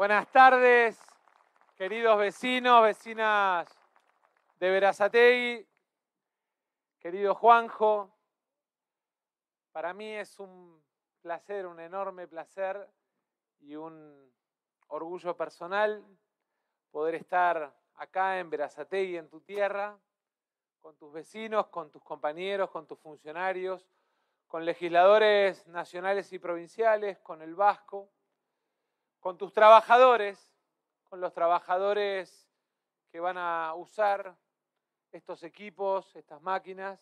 Buenas tardes, queridos vecinos, vecinas de Verazategui, querido Juanjo. Para mí es un placer, un enorme placer y un orgullo personal poder estar acá en Verazategui, en tu tierra, con tus vecinos, con tus compañeros, con tus funcionarios, con legisladores nacionales y provinciales, con el Vasco con tus trabajadores, con los trabajadores que van a usar estos equipos, estas máquinas.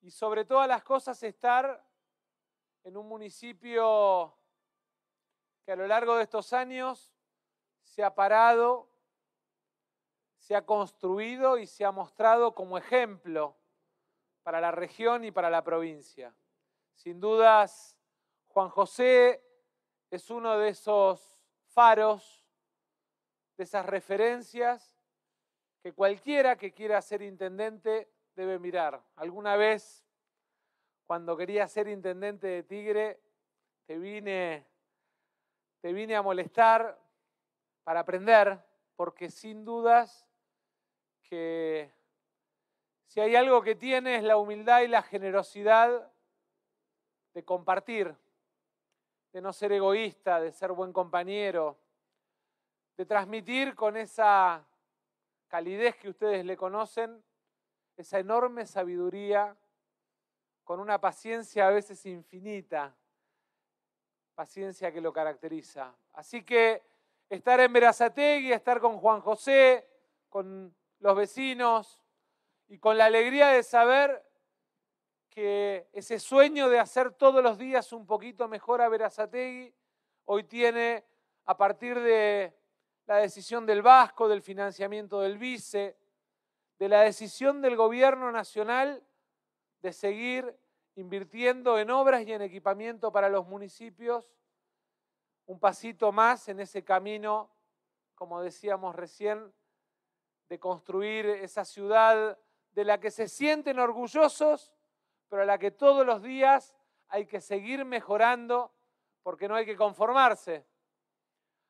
Y sobre todas las cosas estar en un municipio que a lo largo de estos años se ha parado, se ha construido y se ha mostrado como ejemplo para la región y para la provincia. Sin dudas, Juan José es uno de esos faros, de esas referencias que cualquiera que quiera ser intendente debe mirar. Alguna vez, cuando quería ser intendente de Tigre, te vine, te vine a molestar para aprender, porque sin dudas que si hay algo que tiene es la humildad y la generosidad de compartir de no ser egoísta, de ser buen compañero, de transmitir con esa calidez que ustedes le conocen, esa enorme sabiduría, con una paciencia a veces infinita, paciencia que lo caracteriza. Así que estar en Berazategui, estar con Juan José, con los vecinos y con la alegría de saber que ese sueño de hacer todos los días un poquito mejor a Verazategui, hoy tiene, a partir de la decisión del Vasco, del financiamiento del Vice, de la decisión del Gobierno Nacional de seguir invirtiendo en obras y en equipamiento para los municipios, un pasito más en ese camino, como decíamos recién, de construir esa ciudad de la que se sienten orgullosos pero a la que todos los días hay que seguir mejorando porque no hay que conformarse.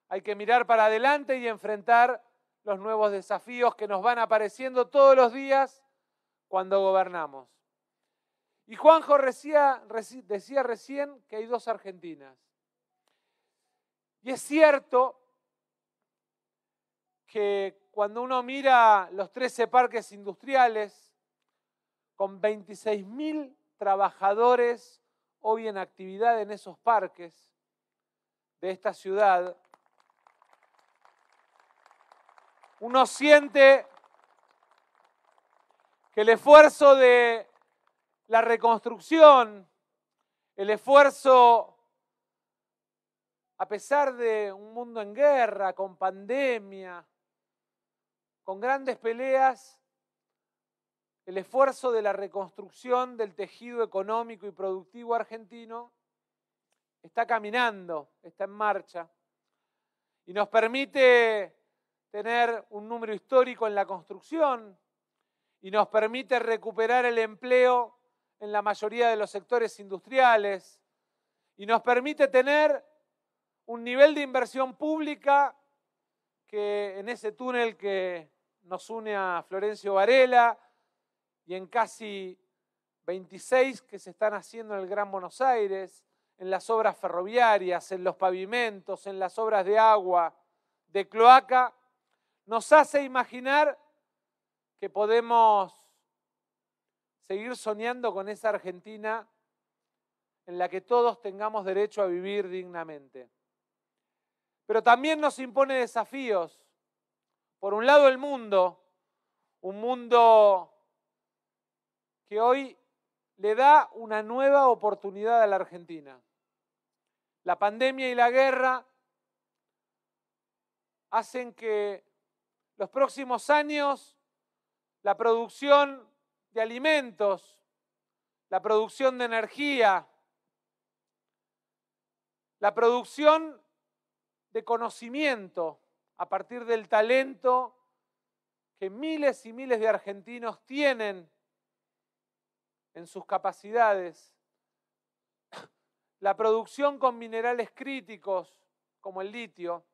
Hay que mirar para adelante y enfrentar los nuevos desafíos que nos van apareciendo todos los días cuando gobernamos. Y Juanjo decía, decía recién que hay dos Argentinas. Y es cierto que cuando uno mira los 13 parques industriales con 26 trabajadores hoy en actividad en esos parques de esta ciudad, uno siente que el esfuerzo de la reconstrucción, el esfuerzo, a pesar de un mundo en guerra, con pandemia, con grandes peleas, el esfuerzo de la reconstrucción del tejido económico y productivo argentino está caminando, está en marcha, y nos permite tener un número histórico en la construcción y nos permite recuperar el empleo en la mayoría de los sectores industriales y nos permite tener un nivel de inversión pública que en ese túnel que nos une a Florencio Varela, y en casi 26 que se están haciendo en el Gran Buenos Aires, en las obras ferroviarias, en los pavimentos, en las obras de agua, de cloaca, nos hace imaginar que podemos seguir soñando con esa Argentina en la que todos tengamos derecho a vivir dignamente. Pero también nos impone desafíos. Por un lado el mundo, un mundo que hoy le da una nueva oportunidad a la Argentina. La pandemia y la guerra hacen que los próximos años la producción de alimentos, la producción de energía, la producción de conocimiento a partir del talento que miles y miles de argentinos tienen en sus capacidades, la producción con minerales críticos, como el litio,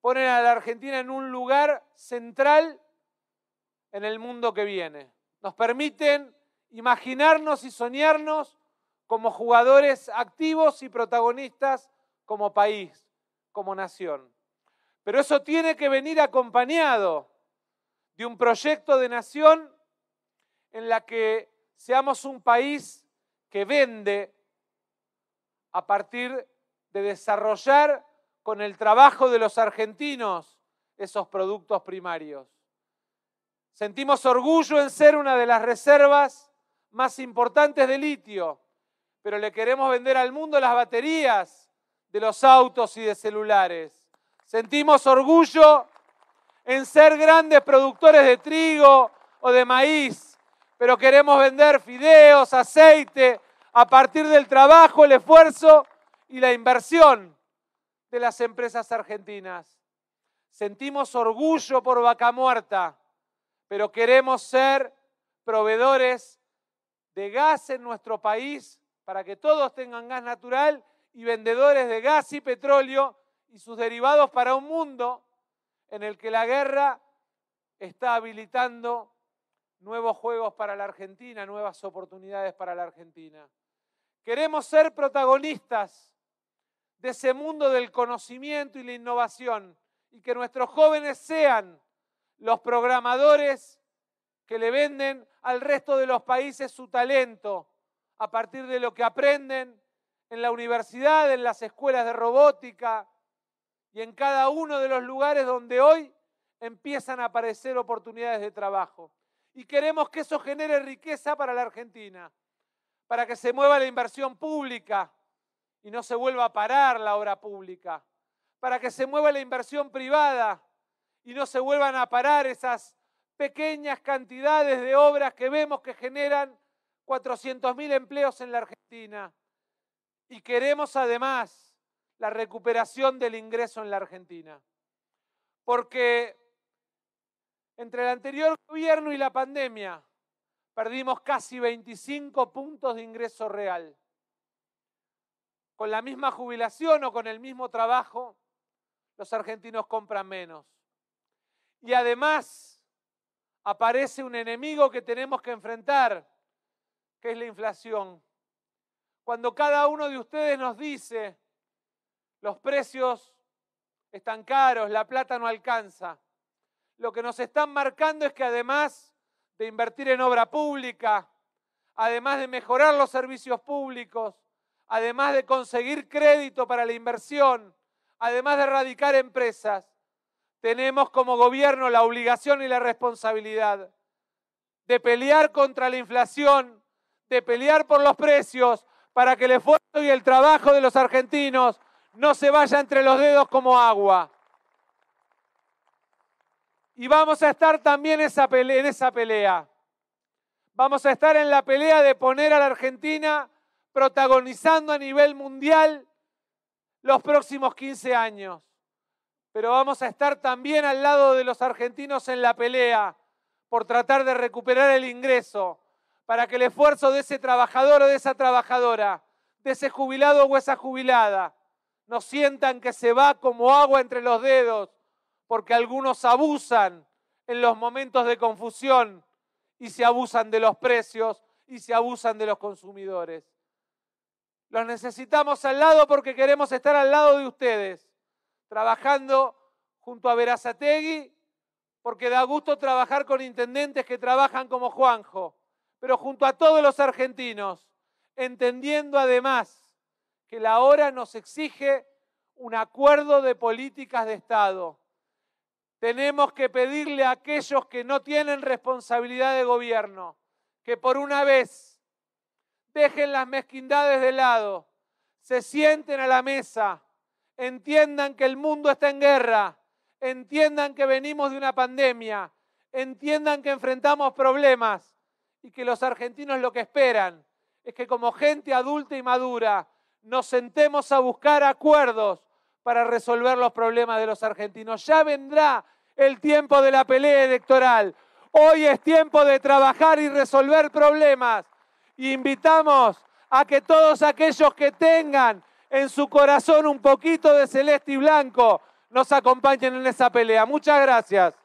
ponen a la Argentina en un lugar central en el mundo que viene. Nos permiten imaginarnos y soñarnos como jugadores activos y protagonistas como país, como nación. Pero eso tiene que venir acompañado de un proyecto de nación en la que seamos un país que vende a partir de desarrollar con el trabajo de los argentinos esos productos primarios. Sentimos orgullo en ser una de las reservas más importantes de litio, pero le queremos vender al mundo las baterías de los autos y de celulares. Sentimos orgullo en ser grandes productores de trigo o de maíz, pero queremos vender fideos, aceite, a partir del trabajo, el esfuerzo y la inversión de las empresas argentinas. Sentimos orgullo por vaca muerta, pero queremos ser proveedores de gas en nuestro país para que todos tengan gas natural y vendedores de gas y petróleo y sus derivados para un mundo en el que la guerra está habilitando nuevos juegos para la Argentina, nuevas oportunidades para la Argentina. Queremos ser protagonistas de ese mundo del conocimiento y la innovación y que nuestros jóvenes sean los programadores que le venden al resto de los países su talento a partir de lo que aprenden en la universidad, en las escuelas de robótica y en cada uno de los lugares donde hoy empiezan a aparecer oportunidades de trabajo y queremos que eso genere riqueza para la Argentina, para que se mueva la inversión pública y no se vuelva a parar la obra pública, para que se mueva la inversión privada y no se vuelvan a parar esas pequeñas cantidades de obras que vemos que generan 400.000 empleos en la Argentina. Y queremos además la recuperación del ingreso en la Argentina. Porque entre el anterior gobierno y la pandemia perdimos casi 25 puntos de ingreso real. Con la misma jubilación o con el mismo trabajo, los argentinos compran menos. Y además aparece un enemigo que tenemos que enfrentar, que es la inflación. Cuando cada uno de ustedes nos dice, los precios están caros, la plata no alcanza lo que nos están marcando es que además de invertir en obra pública, además de mejorar los servicios públicos, además de conseguir crédito para la inversión, además de erradicar empresas, tenemos como gobierno la obligación y la responsabilidad de pelear contra la inflación, de pelear por los precios, para que el esfuerzo y el trabajo de los argentinos no se vaya entre los dedos como agua. Y vamos a estar también en esa pelea. Vamos a estar en la pelea de poner a la Argentina protagonizando a nivel mundial los próximos 15 años. Pero vamos a estar también al lado de los argentinos en la pelea por tratar de recuperar el ingreso, para que el esfuerzo de ese trabajador o de esa trabajadora, de ese jubilado o esa jubilada, no sientan que se va como agua entre los dedos porque algunos abusan en los momentos de confusión y se abusan de los precios y se abusan de los consumidores. Los necesitamos al lado porque queremos estar al lado de ustedes, trabajando junto a Verazategui, porque da gusto trabajar con intendentes que trabajan como Juanjo, pero junto a todos los argentinos, entendiendo además que la hora nos exige un acuerdo de políticas de Estado tenemos que pedirle a aquellos que no tienen responsabilidad de gobierno que por una vez dejen las mezquindades de lado, se sienten a la mesa, entiendan que el mundo está en guerra, entiendan que venimos de una pandemia, entiendan que enfrentamos problemas y que los argentinos lo que esperan es que como gente adulta y madura nos sentemos a buscar acuerdos para resolver los problemas de los argentinos. Ya vendrá el tiempo de la pelea electoral. Hoy es tiempo de trabajar y resolver problemas. Y invitamos a que todos aquellos que tengan en su corazón un poquito de celeste y blanco nos acompañen en esa pelea. Muchas gracias.